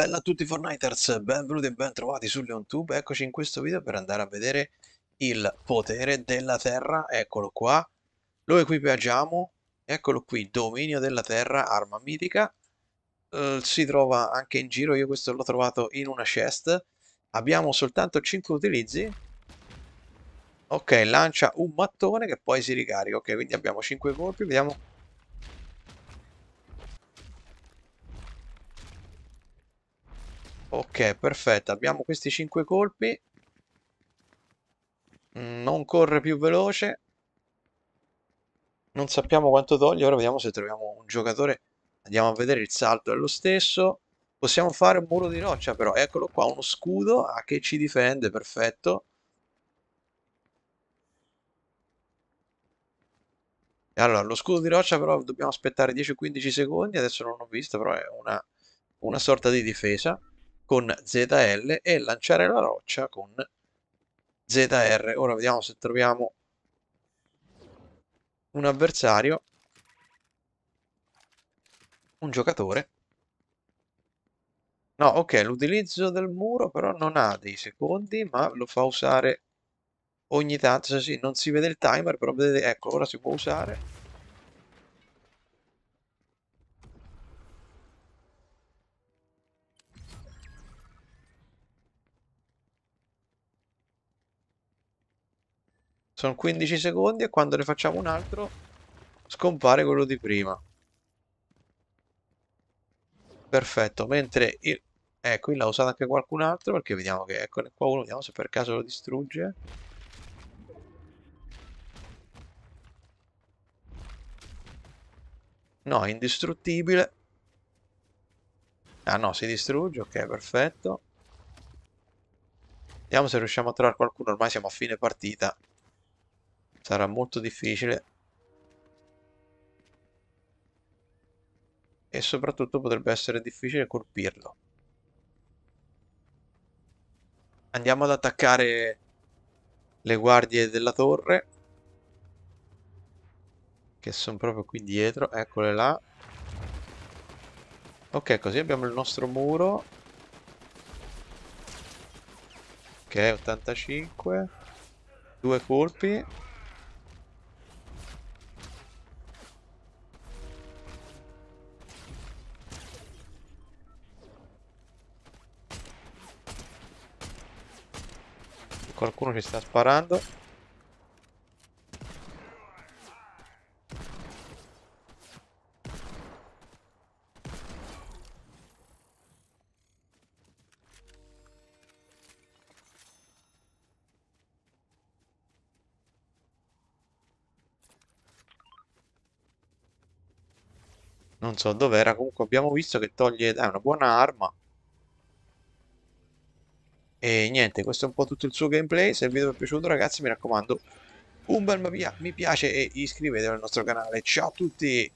Bella a tutti Fortniters, benvenuti e bentrovati su LeonTube, eccoci in questo video per andare a vedere il potere della terra, eccolo qua, lo equipaggiamo, eccolo qui, dominio della terra, arma mitica, eh, si trova anche in giro, io questo l'ho trovato in una chest, abbiamo soltanto 5 utilizzi, ok, lancia un mattone che poi si ricarica, ok, quindi abbiamo 5 colpi, vediamo Ok, perfetto. Abbiamo questi 5 colpi. Mm, non corre più veloce. Non sappiamo quanto toglie. Ora vediamo se troviamo un giocatore. Andiamo a vedere il salto. È lo stesso. Possiamo fare un muro di roccia però. Eccolo qua, uno scudo ah, che ci difende. Perfetto. Allora, lo scudo di roccia però dobbiamo aspettare 10-15 secondi. Adesso non ho visto, però è una, una sorta di difesa con ZL e lanciare la roccia con ZR. Ora vediamo se troviamo un avversario, un giocatore. No, ok, l'utilizzo del muro però non ha dei secondi, ma lo fa usare ogni tanto. Sì, non si vede il timer, però vedete, ecco, ora si può usare. Sono 15 secondi e quando ne facciamo un altro scompare quello di prima. Perfetto, mentre... Io... Ecco, qui l'ha usato anche qualcun altro perché vediamo che... Eccone qua uno, vediamo se per caso lo distrugge. No, indistruttibile. Ah no, si distrugge, ok, perfetto. Vediamo se riusciamo a trovare qualcuno, ormai siamo a fine partita sarà molto difficile e soprattutto potrebbe essere difficile colpirlo andiamo ad attaccare le guardie della torre che sono proprio qui dietro eccole là ok così abbiamo il nostro muro ok 85 due colpi Qualcuno ci sta sparando. Non so dov'era, comunque abbiamo visto che toglie... È una buona arma. E niente, questo è un po' tutto il suo gameplay. Se il video vi è piaciuto ragazzi mi raccomando un bel mi piace e iscrivetevi al nostro canale. Ciao a tutti!